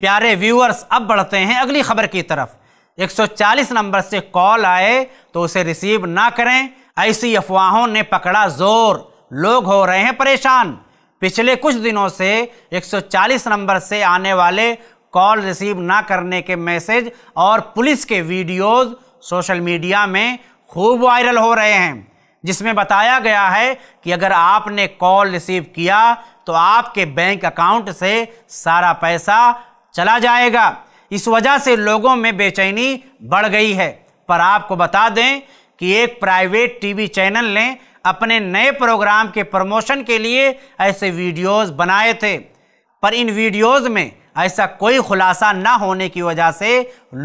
प्यारे व्यूअर्स अब बढ़ते हैं अगली खबर की तरफ 140 नंबर से कॉल आए तो उसे रिसीव ना करें ऐसी अफवाहों ने पकड़ा जोर लोग हो रहे हैं परेशान पिछले कुछ दिनों से 140 नंबर से आने वाले कॉल रिसीव ना करने के मैसेज और पुलिस के वीडियोस सोशल मीडिया में खूब वायरल हो रहे हैं जिसमें बताया गया है कि अगर आपने कॉल रिसीव किया तो आपके बैंक अकाउंट से सारा पैसा चला जाएगा इस वजह से लोगों में बेचैनी बढ़ गई है पर आपको बता दें कि एक प्राइवेट टीवी चैनल ने अपने नए प्रोग्राम के प्रमोशन के लिए ऐसे वीडियोस बनाए थे पर इन वीडियोस में ऐसा कोई खुलासा ना होने की वजह से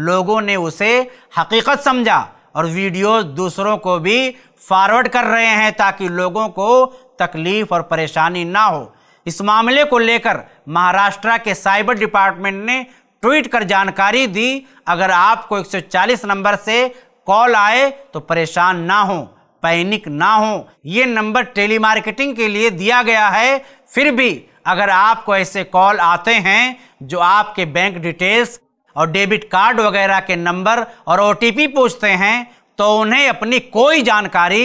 लोगों ने उसे हकीकत समझा और वीडियोस दूसरों को भी फॉरवर्ड कर रहे हैं ताकि लोगों को तकलीफ़ और परेशानी ना हो इस मामले को लेकर महाराष्ट्र के साइबर डिपार्टमेंट ने ट्वीट कर जानकारी दी अगर आपको 140 नंबर से कॉल आए तो परेशान ना हो पैनिक ना हो ये नंबर टेलीमार्केटिंग के लिए दिया गया है फिर भी अगर आपको ऐसे कॉल आते हैं जो आपके बैंक डिटेल्स और डेबिट कार्ड वगैरह के नंबर और ओ पूछते हैं तो उन्हें अपनी कोई जानकारी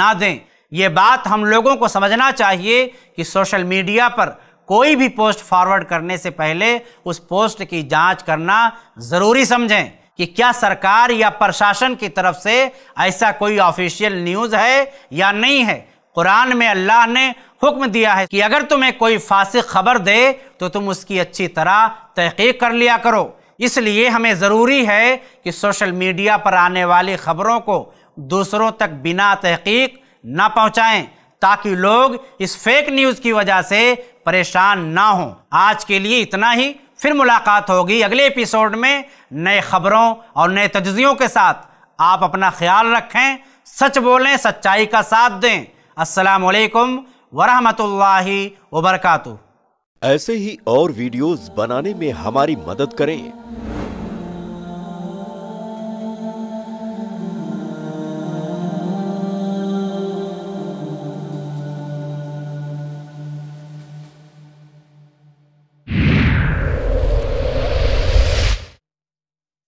ना दें ये बात हम लोगों को समझना चाहिए कि सोशल मीडिया पर कोई भी पोस्ट फॉरवर्ड करने से पहले उस पोस्ट की जांच करना ज़रूरी समझें कि क्या सरकार या प्रशासन की तरफ से ऐसा कोई ऑफिशियल न्यूज़ है या नहीं है कुरान में अल्लाह ने हुक्म दिया है कि अगर तुम्हें कोई फासिक खबर दे तो तुम उसकी अच्छी तरह तहकीक कर लिया करो इसलिए हमें ज़रूरी है कि सोशल मीडिया पर आने वाली खबरों को दूसरों तक बिना तहकीक ना पहुंचाएं ताकि लोग इस फेक न्यूज़ की वजह से परेशान ना हों आज के लिए इतना ही फिर मुलाकात होगी अगले एपिसोड में नए खबरों और नए तजियों के साथ आप अपना ख्याल रखें सच बोलें सच्चाई का साथ दें वालेकुम वरहमतुल्लाहि वबरकू ऐसे ही और वीडियोस बनाने में हमारी मदद करें